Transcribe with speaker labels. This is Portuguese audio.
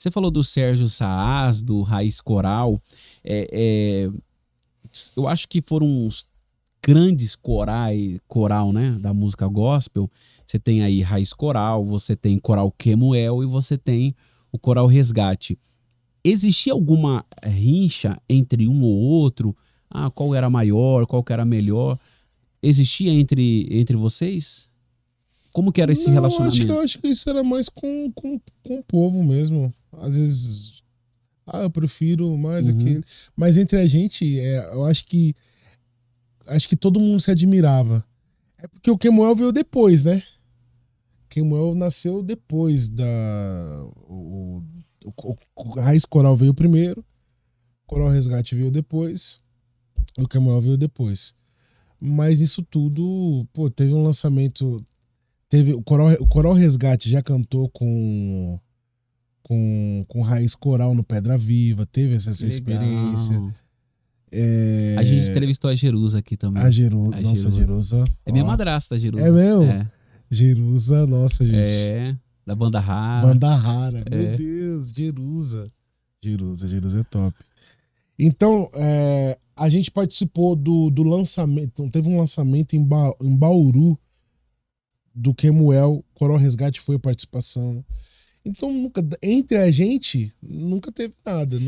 Speaker 1: Você falou do Sérgio Saaz, do Raiz Coral. É, é, eu acho que foram uns grandes corais, coral, né, da música gospel. Você tem aí Raiz Coral, você tem Coral Quemuel e você tem o Coral Resgate. Existia alguma rincha entre um ou outro? Ah, qual era maior, qual era melhor? Existia entre, entre vocês? Como que era esse não, relacionamento? Acho, eu
Speaker 2: acho que isso era mais com, com, com o povo mesmo. Às vezes, ah, eu prefiro mais uhum. aquele. Mas entre a gente, é, eu acho que acho que todo mundo se admirava. É porque o Kemuel veio depois, né? Kemuel nasceu depois da. O, o, o Raiz Coral veio primeiro, Coral Resgate veio depois, o Kemuel veio depois. Mas isso tudo, pô, teve um lançamento Teve o Coral, o Coral Resgate já cantou com com, com raiz coral no Pedra Viva, teve essa, essa experiência. É... A gente entrevistou
Speaker 1: a Jerusa aqui também. A, Jeru... a nossa, Jerusa. Jerusa. É minha madrasta, Jerusa. É meu? É. Jerusa, nossa, gente. É, da Banda Rara. Banda Rara, é. meu Deus,
Speaker 2: Jerusa. Jerusa, Jerusa é top. Então, é, a gente participou do, do lançamento, teve um lançamento em, ba, em Bauru, do Kemuel, Coral Resgate foi a participação. Então, nunca, entre a gente, nunca teve nada.